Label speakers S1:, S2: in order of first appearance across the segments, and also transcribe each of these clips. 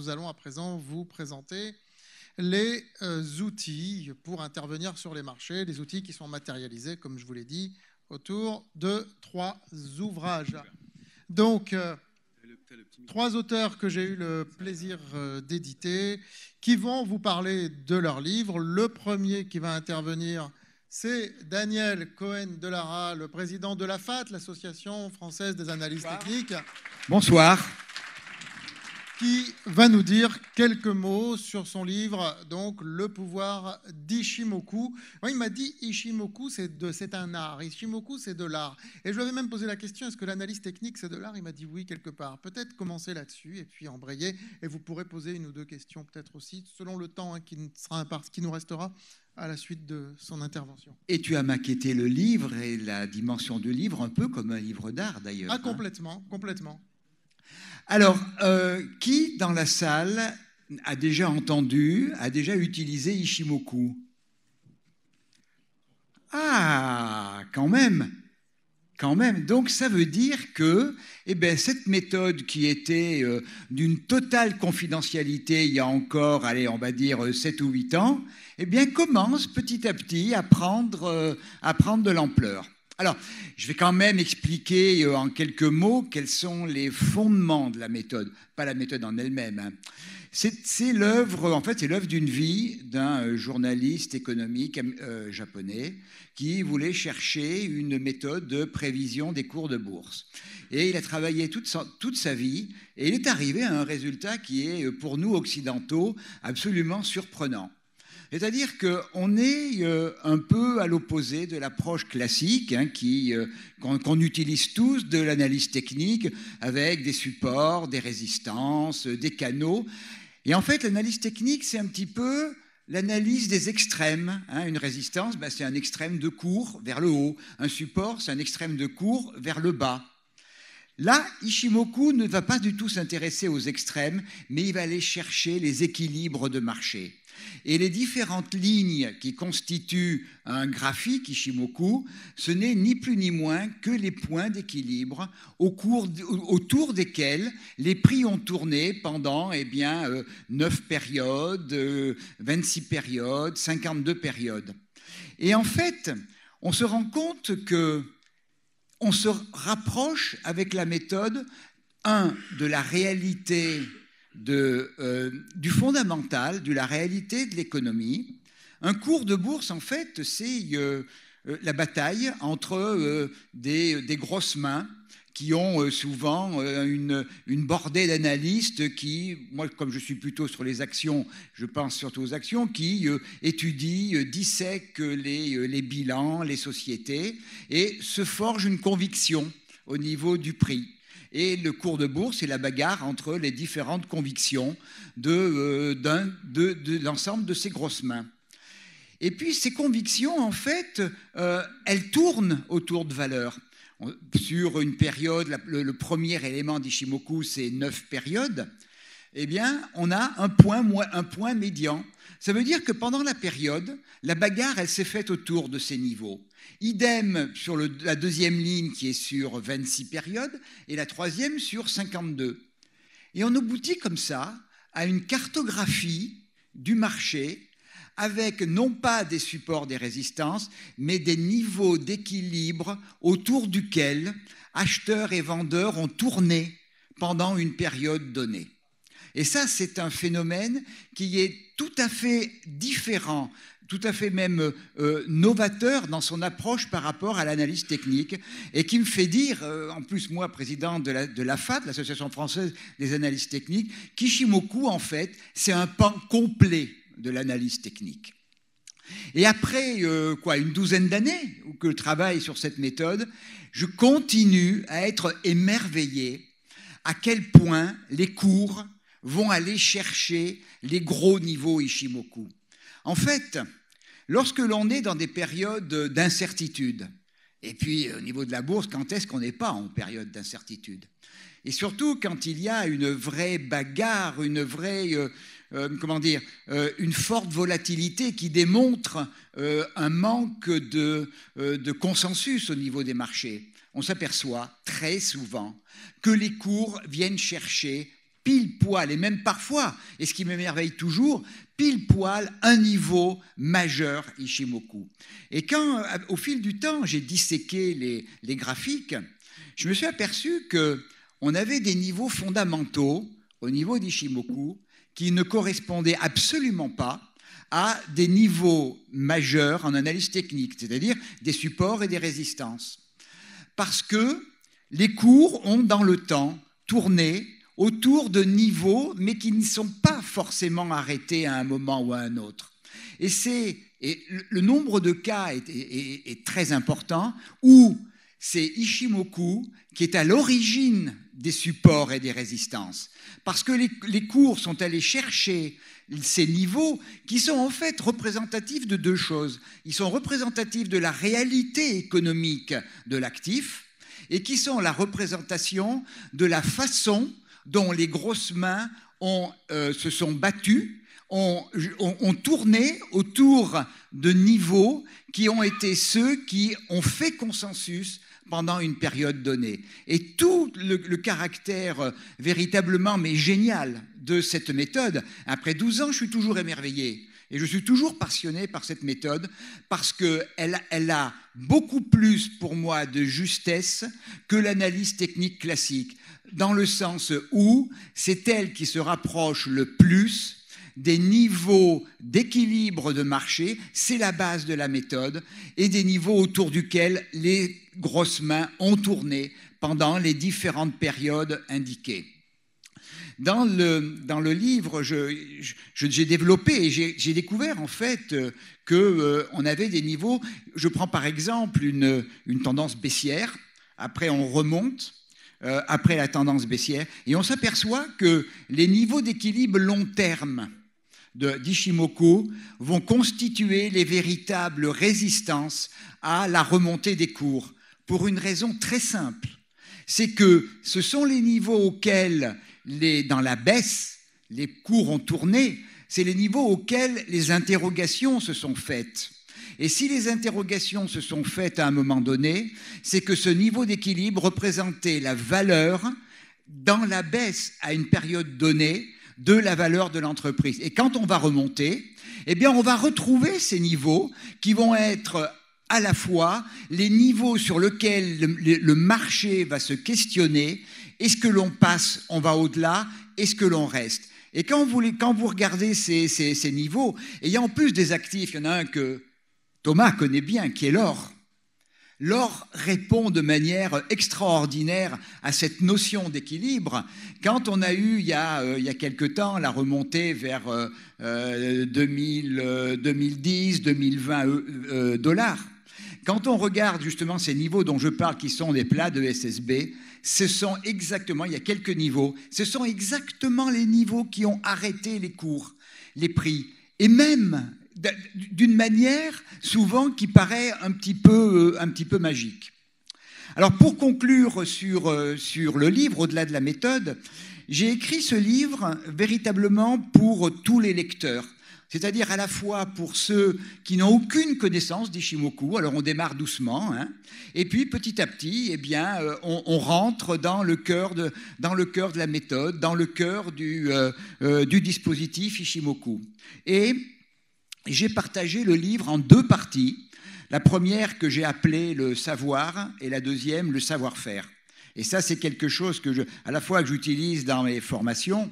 S1: Nous allons à présent vous présenter les euh, outils pour intervenir sur les marchés, les outils qui sont matérialisés, comme je vous l'ai dit, autour de trois ouvrages. Donc, euh, trois auteurs que j'ai eu le plaisir euh, d'éditer, qui vont vous parler de leurs livres. Le premier qui va intervenir, c'est Daniel Cohen Delara, le président de la FAT, l'Association française des analyses techniques.
S2: Bonsoir qui va
S1: nous dire quelques mots sur son livre, donc Le pouvoir d'Ishimoku. il m'a dit Ishimoku, c'est un art. Ishimoku, c'est de l'art. Et je lui avais même posé la question est-ce que l'analyse technique, c'est de l'art Il m'a dit oui, quelque part. Peut-être commencer là-dessus et puis embrayer. Et vous pourrez poser une ou deux questions, peut-être aussi, selon le temps hein, qui, sera, qui nous restera à la suite
S2: de son intervention. Et tu as maquetté le livre et la dimension du livre un peu comme un livre d'art d'ailleurs. Ah, hein?
S1: complètement, complètement.
S2: Alors, euh, qui dans la salle a déjà entendu, a déjà utilisé Ishimoku Ah, quand même quand même. Donc ça veut dire que eh ben, cette méthode qui était euh, d'une totale confidentialité il y a encore, allez, on va dire 7 euh, ou 8 ans, eh bien, commence petit à petit à prendre de l'ampleur. Alors, je vais quand même expliquer euh, en quelques mots quels sont les fondements de la méthode, pas la méthode en elle-même. Hein. C'est l'œuvre, en fait, c'est l'œuvre d'une vie d'un euh, journaliste économique euh, japonais qui voulait chercher une méthode de prévision des cours de bourse. Et il a travaillé toute sa vie et il est arrivé à un résultat qui est, pour nous occidentaux, absolument surprenant. C'est-à-dire qu'on est euh, un peu à l'opposé de l'approche classique hein, euh, qu'on utilise tous de l'analyse technique avec des supports, des résistances, euh, des canaux. Et en fait, l'analyse technique, c'est un petit peu l'analyse des extrêmes. Hein. Une résistance, bah, c'est un extrême de cours vers le haut. Un support, c'est un extrême de cours vers le bas. Là, Ishimoku ne va pas du tout s'intéresser aux extrêmes, mais il va aller chercher les équilibres de marché. Et les différentes lignes qui constituent un graphique Ishimoku, ce n'est ni plus ni moins que les points d'équilibre autour desquels les prix ont tourné pendant eh bien, 9 euh, périodes, 26 euh, périodes, 52 périodes. Et en fait, on se rend compte que on se rapproche avec la méthode, un, de la réalité de, euh, du fondamental, de la réalité de l'économie. Un cours de bourse, en fait, c'est euh, euh, la bataille entre des, grosses mains qui ont euh, souvent euh, une, bordée d'analystes qui, moi comme je suis plutôt sur les actions, je pense surtout aux actions, qui euh, étudient, dissèquent les, les, bilans, les sociétés, et se forgent une conviction au niveau du prix. Et le cours de bourse est la bagarre entre les différentes convictions de, de, de l'ensemble de ces grosses mains. Et puis ces convictions, en fait, elles tournent autour de valeurs sur une période, le, premier élément d'Ishimoku, c'est neuf périodes, eh bien, on a un point, un point médian. Ça veut dire que pendant la période, la bagarre, elle s'est faite autour de ces niveaux. Idem sur la deuxième ligne qui est sur 26 périodes et la troisième sur 52. Et on aboutit comme ça à une cartographie du marché avec non pas des supports des résistances, mais des niveaux d'équilibre autour duquel acheteurs et vendeurs ont tourné pendant une période donnée. Et ça, c'est un phénomène qui est tout à fait différent, tout à fait même euh, novateur dans son approche par rapport à l'analyse technique, et qui me fait dire, euh, en plus moi, président de la, de l'Association française des analyses techniques, qu'Ishimoku, en fait, c'est un pan complet de l'analyse technique. Et après euh, quoi une douzaine d'années que je travaille sur cette méthode, je continue à être émerveillé à quel point les cours vont aller chercher les gros niveaux Ishimoku. En fait, lorsque l'on est dans des périodes d'incertitude, et puis au niveau de la bourse, quand est-ce qu'on n'est pas en période d'incertitude Et surtout quand il y a une vraie bagarre, une vraie, euh, euh, comment dire, euh, une forte volatilité qui démontre euh, un manque de, consensus au niveau des marchés. On s'aperçoit très souvent que les cours viennent chercher pile poil, et même parfois, et ce qui m'émerveille toujours, pile poil un niveau majeur Ishimoku. Et quand, au fil du temps, j'ai disséqué les, graphiques, je me suis aperçu qu'on avait des niveaux fondamentaux au niveau d'Ishimoku qui ne correspondaient absolument pas à des niveaux majeurs en analyse technique, c'est-à-dire des supports et des résistances. Parce que les cours ont dans le temps tourné autour de niveaux, mais qui ne sont pas forcément arrêtés à un moment ou à un autre. Et, et le nombre de cas est, est très important où c'est Ishimoku qui est à l'origine des supports et des résistances. Parce que les, cours sont allés chercher ces niveaux qui sont en fait représentatifs de deux choses. Ils sont représentatifs de la réalité économique de l'actif et qui sont la représentation de la façon dont les grosses mains euh, se sont battues ont, tourné autour de niveaux qui ont été ceux qui ont fait consensus pendant une période donnée. Et tout le, caractère euh, véritablement, mais génial, de cette méthode, après 12 ans, je suis toujours émerveillé. Et je suis toujours passionné par cette méthode parce qu'elle elle a beaucoup plus pour moi de justesse que l'analyse technique classique, dans le sens où c'est elle qui se rapproche le plus des niveaux d'équilibre de marché, c'est la base de la méthode, et des niveaux autour duquel les grosses mains ont tourné pendant les différentes périodes indiquées. Dans le, dans le livre, j'ai je, développé et j'ai découvert en fait euh, qu'on euh, avait des niveaux. Je prends par exemple une, une tendance baissière, après on remonte, euh, après la tendance baissière, et on s'aperçoit que les niveaux d'équilibre long terme d'Ishimoku vont constituer les véritables résistances à la remontée des cours pour une raison très simple. C'est que ce sont les niveaux auxquels, les, dans la baisse, les cours ont tourné, c'est les niveaux auxquels les interrogations se sont faites. Et si les interrogations se sont faites à un moment donné, c'est que ce niveau d'équilibre représentait la valeur dans la baisse à une période donnée de la valeur de l'entreprise. Et quand on va remonter, eh bien, on va retrouver ces niveaux qui vont être à la fois les niveaux sur lesquels le, marché va se questionner. Est-ce que l'on passe, on va au-delà Est-ce que l'on reste Et quand vous, regardez ces, niveaux, et en plus des actifs, il y en a un que Thomas connaît bien, qui est l'or. L'or répond de manière extraordinaire à cette notion d'équilibre. Quand on a eu, il y a, quelques euh, quelque temps, la remontée vers 2010, euh, 2020 euh, dollars, quand on regarde justement ces niveaux dont je parle, qui sont des plats de SSB, ce sont exactement, il y a quelques niveaux, ce sont exactement les niveaux qui ont arrêté les cours, les prix, et même d'une manière souvent qui paraît un petit peu, euh, un petit peu magique. Alors pour conclure euh, sur le livre, au-delà de la méthode, j'ai écrit ce livre véritablement pour tous les lecteurs c'est-à-dire à la fois pour ceux qui n'ont aucune connaissance d'Ishimoku, alors on démarre doucement, hein, et puis petit à petit, eh bien, euh, on, rentre dans le, cœur de, dans le cœur de la méthode, dans le cœur euh, euh, du, dispositif Ishimoku. Et j'ai partagé le livre en deux parties, la première que j'ai appelée le savoir et la deuxième le savoir-faire. Et ça, c'est quelque chose que à la fois que j'utilise dans mes formations,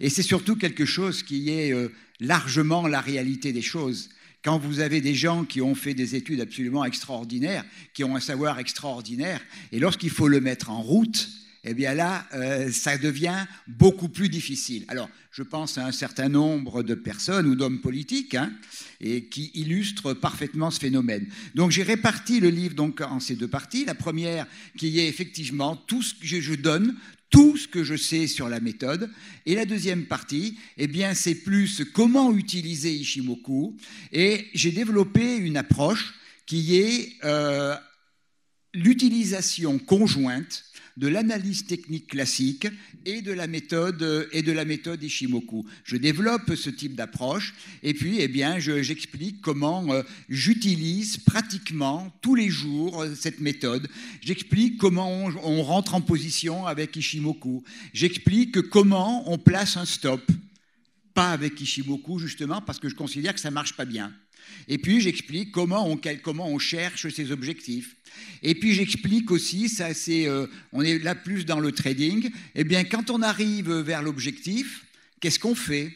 S2: et c'est surtout quelque chose qui est euh, largement la réalité des choses. Quand vous avez des gens qui ont fait des études absolument extraordinaires, qui ont un savoir extraordinaire, et lorsqu'il faut le mettre en route, eh bien là, euh, ça devient beaucoup plus difficile. Alors, je pense à un certain nombre de personnes ou d'hommes politiques hein, et qui illustrent parfaitement ce phénomène. Donc, j'ai réparti le livre donc en ces deux parties. La première qui est effectivement tout ce que je donne, tout ce que je sais sur la méthode. Et la deuxième partie, eh bien, c'est plus comment utiliser Ishimoku. Et j'ai développé une approche qui est euh, l'utilisation conjointe de l'analyse technique classique et de la méthode et de la méthode Ishimoku. Je développe ce type d'approche et puis eh bien j'explique comment euh, j'utilise pratiquement tous les jours euh, cette méthode. J'explique comment on, rentre en position avec Ishimoku. J'explique comment on place un stop. Pas avec Ishimoku justement parce que je considère que ça marche pas bien. Et puis j'explique comment on, cherche ces objectifs. Et puis j'explique aussi, ça c'est, euh, on est là plus dans le trading, eh bien quand on arrive vers l'objectif, qu'est-ce qu'on fait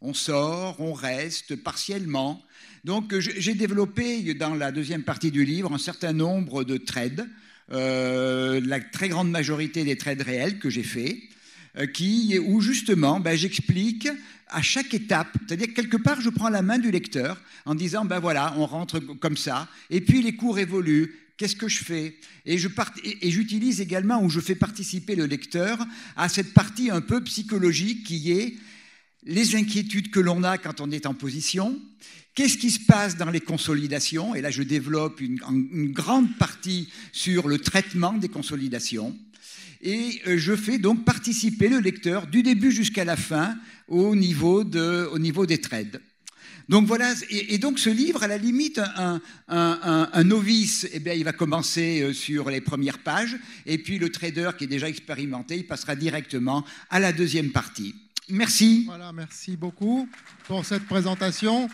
S2: On sort, on reste partiellement. Donc j'ai développé dans la deuxième partie du livre un certain nombre de trades, euh, la très grande majorité des trades réels que j'ai faits. Euh, qui, où justement, ben, j'explique à chaque étape, c'est-à-dire quelque part, je prends la main du lecteur en disant, ben voilà, on rentre comme ça, et puis les cours évoluent, qu'est-ce que je fais Et j'utilise également, ou je fais participer le lecteur à cette partie un peu psychologique qui est les inquiétudes que l'on a quand on est en position, Qu'est-ce qui se passe dans les consolidations Et là, je développe une, grande partie sur le traitement des consolidations. Et euh, je fais donc participer le lecteur du début jusqu'à la fin au niveau, de, au niveau des trades. Donc voilà, et, donc ce livre, à la limite, un, novice, eh bien, il va commencer euh, sur les premières pages, et puis le trader qui est déjà expérimenté, il passera directement à la deuxième partie.
S1: Merci. Voilà, merci beaucoup pour cette présentation.